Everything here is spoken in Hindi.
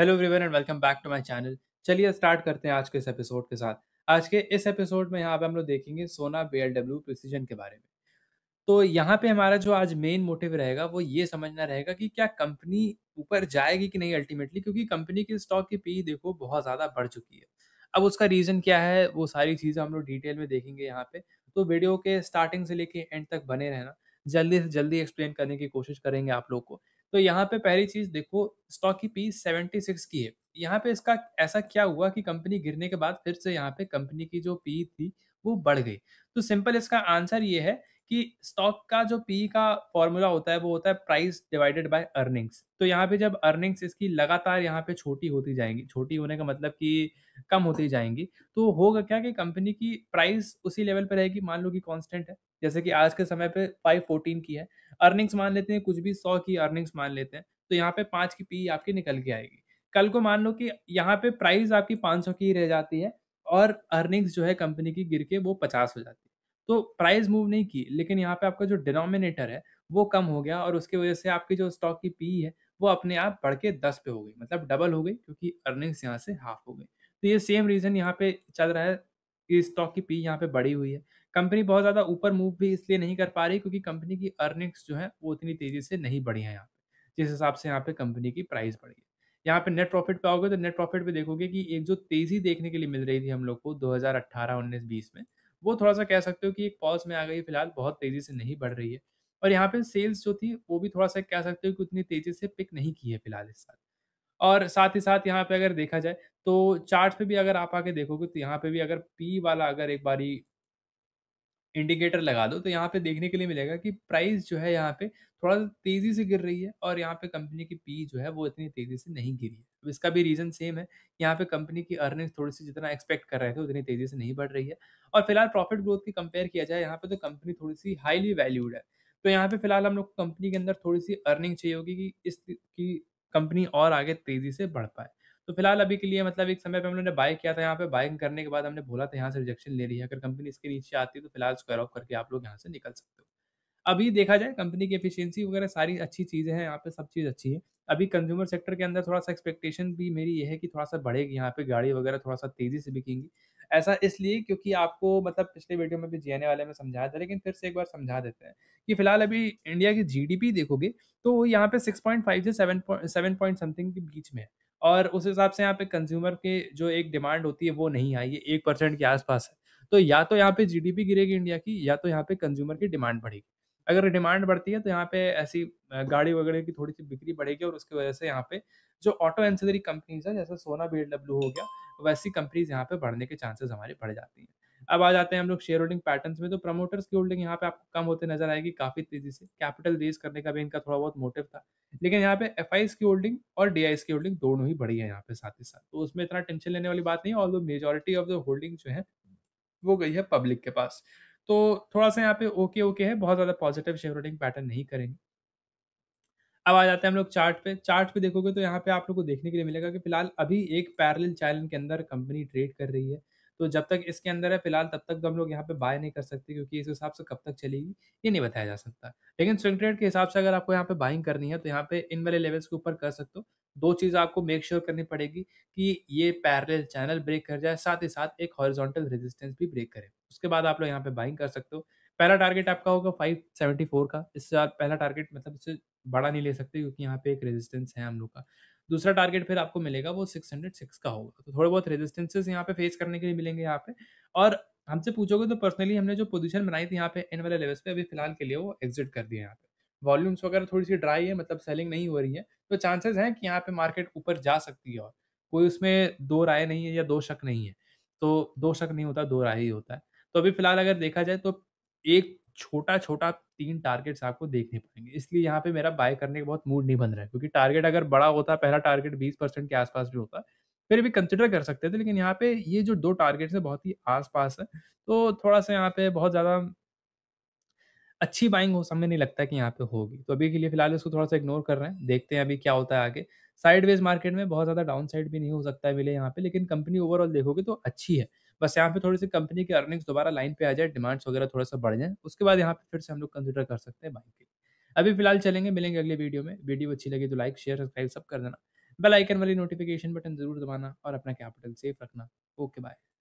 Hello everyone and welcome back to my channel चलिए स्टार्ट करते हैं आज के इस एपिसोड के साथ आज के इस एपिसोड में यहाँ पे हम लोग देखेंगे सोना बी एल डब्ल्यू प्रिसीजन के बारे में तो यहाँ पे हमारा जो आज मेन मोटिव रहेगा वो ये समझना रहेगा कि क्या कंपनी ऊपर जाएगी कि नहीं अल्टीमेटली क्योंकि कंपनी की स्टॉक की पी e देखो बहुत ज़्यादा बढ़ चुकी है अब उसका रीज़न क्या है वो सारी चीज़ें हम लोग डिटेल में देखेंगे यहाँ पे तो वीडियो के स्टार्टिंग से लेके एंड तक बने रहना जल्दी से जल्दी एक्सप्लेन करने की कोशिश करेंगे आप लोग को तो यहाँ पे पहली चीज देखो स्टॉक की पी सेवेंटी सिक्स की है यहाँ पे इसका ऐसा क्या हुआ कि कंपनी गिरने के बाद फिर से यहाँ पे कंपनी की जो पी थी वो बढ़ गई तो सिंपल इसका आंसर ये है कि स्टॉक का जो पी का फॉर्मूला होता है वो होता है प्राइस डिवाइडेड बाय अर्निंग्स तो यहाँ पे जब अर्निंग्स इसकी लगातार यहाँ पे छोटी होती जाएंगी छोटी होने का मतलब कि कम होती जाएंगी तो होगा क्या कि कंपनी की प्राइस उसी लेवल पर रहेगी मान लो कि कांस्टेंट है जैसे कि आज के समय पे फाइव फोर्टीन की है अर्निंग्स मान लेते हैं कुछ भी सौ की अर्निंग्स मान लेते हैं तो यहाँ पे पाँच की पी आपकी निकल के आएगी कल को मान लो कि यहाँ पे प्राइस आपकी पाँच सौ की रह जाती है और अर्निंग्स जो है कंपनी की गिर के वो पचास हो जाती है तो प्राइस मूव नहीं की लेकिन यहाँ पे आपका जो डिनोमिनेटर है वो कम हो गया और उसकी वजह से आपकी जो स्टॉक की पी e है वो अपने आप बढ़ के दस पे हो गई मतलब डबल हो गई क्योंकि अर्निंग्स यहाँ से हाफ हो गई तो ये सेम रीज़न यहाँ पे चल रहा है कि स्टॉक की पी e यहाँ पे बढ़ी हुई है कंपनी बहुत ज़्यादा ऊपर मूव भी इसलिए नहीं कर पा रही क्योंकि कंपनी की अर्निंग्स जो है वो उतनी तेज़ी से नहीं बढ़ी है यहाँ पे जिस हिसाब से यहाँ पे कंपनी की प्राइस बढ़ी है यहाँ पे नेट प्रॉफिट पे आओगे तो नेट प्रॉफिट पे देखोगे कि एक जो तेज़ी देखने के लिए मिल रही थी हम लोग को अट्ठारह उन्नीस बीस में वो थोड़ा-सा कह सकते हो कि एक पॉज़ में आ गई फिलहाल, बहुत तेज़ी से नहीं बढ़ रही है। और यहाँ पे सेल्स जो थी, वो भी थोड़ा-सा कह सकते हो कि उतनी तेज़ी से पिक नहीं की है फिलहाल इस साल। और साथ ही साथ यहाँ पे अगर देखा जाए, तो चार्ट पे भी अगर आप आके देखोगे, तो यहाँ पे भी अगर पी वाला अगर एक बारी इंडिकेटर लगा दो तो यहाँ पे देखने के लिए मिलेगा कि प्राइस जो है यहाँ पे थोड़ा सा तेज़ी से गिर रही है और यहाँ पे कंपनी की पी जो है वो इतनी तेज़ी से नहीं गिरी है तो इसका भी रीज़न सेम है यहाँ पे कंपनी की अर्निंग्स थोड़ी सी जितना एक्सपेक्ट कर रहे थे उतनी तेज़ी से नहीं बढ़ रही है और फिलहाल प्रॉफिट ग्रोथ की कंपेयर किया जाए यहाँ पे तो कंपनी थोड़ी सी हाईली वैल्यूड है तो यहाँ पे फिलहाल हम लोग को कंपनी के अंदर थोड़ी सी अर्निंग चाहिए होगी कि इस की कंपनी और आगे तेज़ी से बढ़ पाए तो फिलहाल अभी के लिए मतलब एक समय पे हम लोगों ने बाइक किया था यहाँ पे बाइक करने के बाद हमने बोला था यहाँ से रिजेक्शन ले रही है अगर कंपनी इसके नीचे आती है तो फिलहाल स्क्वायर ऑफ करके आप लोग यहाँ से निकल सकते हो अभी देखा जाए कंपनी की एफिशिएंसी वगैरह सारी अच्छी चीज़ें हैं यहाँ पे सब चीज़ अच्छी है अभी कंज्यूमर सेक्टर के अंदर थोड़ा सा एक्सपेक्टेशन भी मेरी ये है कि थोड़ा सा बढ़ेगी यहाँ पे गाड़ी वगैरह थोड़ा सा तेज़ी से बिकेंगी ऐसा इसलिए क्योंकि आपको मतलब पिछले वीडियो में भी जीएनए वाले में समझाया था लेकिन फिर से एक बार समझा देते हैं कि फिलहाल अभी इंडिया की जीडीपी देखोगे तो यहाँ पे सिक्स पॉइंट फाइव से सेवन पॉइंट समथिंग के बीच में है और उस हिसाब से यहाँ पे कंज्यूमर की जो एक डिमांड होती है वो नहीं आई है एक परसेंट के आसपास है तो या तो यहाँ पे जीडीपी गिरेगी इंडिया की या तो यहाँ पे कंज्यूमर की डिमांड बढ़ेगी अगर डिमांड बढ़ती है तो यहाँ पे ऐसी गाड़ी वगैरह की थोड़ी सी बिक्री बढ़ेगी और उसकी वजह से यहाँ पे जो ऑटो एंसिलरी कंपनीज है जैसे सोना बी हो गया वैसी कंपनीज यहाँ पे बढ़ने के चांसेस हमारे बढ़ जाती हैं अब आ जाते हैं हम लोग शेयर होल्डिंग पैटर्न में तो प्रमोटर्स की होल्डिंग यहाँ पे आपको कम होते नजर आएगी काफी तेजी से कैपिटल रेज करने का भी इनका थोड़ा बहुत मोटिव था लेकिन यहाँ पे एफ की होल्डिंग और डी की होल्डिंग दोनों ही बढ़ी है यहाँ पे साथ ही साथ तो उसमें इतना टेंशन लेने वाली बात नहीं और वो मेजोरिटी ऑफ द होल्डिंग जो है वो गई है पब्लिक के पास तो थोड़ा सा यहाँ पे ओके ओके है बहुत ज्यादा पॉजिटिव शेयर होल्डिंग पैटर्न नहीं करेंगे अब आ जाते हैं हम लोग चार्ट पे चार्ट पे देखोगे तो यहाँ पे आप लोग को देखने के लिए मिलेगा कि फिलहाल अभी एक पैरेलल चैनल के अंदर कंपनी ट्रेड कर रही है तो जब तक इसके अंदर है फिलहाल तब तक तो हम लोग यहाँ पे बाय नहीं कर सकते क्योंकि इस हिसाब से कब तक चलेगी ये नहीं बताया जा सकता लेकिन स्विंग ट्रेड के हिसाब से अगर आपको यहाँ पे बाइंग करनी है तो यहाँ पे इन वाले लेवल्स के ऊपर कर सकते हो दो चीज़ आपको मेक श्योर sure करनी पड़ेगी कि ये पैरेलल चैनल ब्रेक कर जाए साथ ही साथ एक हॉरिजॉन्टल रेजिस्टेंस भी ब्रेक करे उसके बाद आप लोग यहाँ पे बाइंग कर सकते हो पहला टारगेट आपका होगा फोर का इससे आप पहला टारगेट मतलब इससे बड़ा नहीं ले सकते क्योंकि यहाँ पे एक रेजिस्टेंस है हम लोग का दूसरा टारगेट फिर आपको मिलेगा वो सिक्स हंड्रेड सिक्स का होगा तो थोड़े बहुत रेजिस्टेंसेज यहाँ पे फेस करने के लिए मिलेंगे यहाँ पे और हमसे पूछोगे तो पर्सनली हमने जो पोजीशन बनाई थी यहाँ पे एन वाले लेवल्स पे अभी फिलहाल के लिए वो एग्जिट कर दिया यहाँ पे वॉल्यूम्स वगैरह थोड़ी सी ड्राई है मतलब सेलिंग नहीं हो रही है तो चांसेस हैं कि यहाँ पे मार्केट ऊपर जा सकती है और कोई उसमें दो राय नहीं है या दो शक नहीं है तो दो शक नहीं होता दो राय ही होता है तो अभी फिलहाल अगर देखा जाए तो एक छोटा छोटा तीन टारगेट्स आपको देखने पड़ेंगे इसलिए यहाँ पे मेरा बाय करने का बहुत मूड नहीं बन रहा है क्योंकि टारगेट अगर बड़ा होता पहला टारगेट बीस परसेंट के आसपास भी होता फिर भी कंसिडर कर सकते थे लेकिन यहाँ पे ये जो दो टारगेट्स है बहुत ही आस पास है तो थोड़ा सा यहाँ पे बहुत ज़्यादा अच्छी बाइंग हो समय नहीं लगता कि यहाँ पे होगी तो अभी के लिए फिलहाल इसको थोड़ा सा इग्नोर कर रहे हैं देखते हैं अभी क्या होता है आगे साइडवेज मार्केट में बहुत ज़्यादा डाउन साइड भी नहीं हो सकता है मिले यहाँ पे लेकिन कंपनी ओवरऑल देखोगे तो अच्छी है बस यहाँ पे थोड़ी सी कंपनी की अर्निंग्स दोबारा लाइन पे आ जाए डिमांड्स वगैरह थोड़ा सा बढ़ जाए उसके बाद यहाँ पे फिर से हम लोग कंसिडर कर सकते हैं बाइक के अभी फिलहाल चलेंगे मिलेंगे अगले वीडियो में वीडियो अच्छी लगी तो लाइक शेयर सब्सक्राइब सब कर देना बेल आइकन वाली नोटिफिकेशन बटन जरूर दबाना और अपना कैपिटल सेफ रखना ओके बाय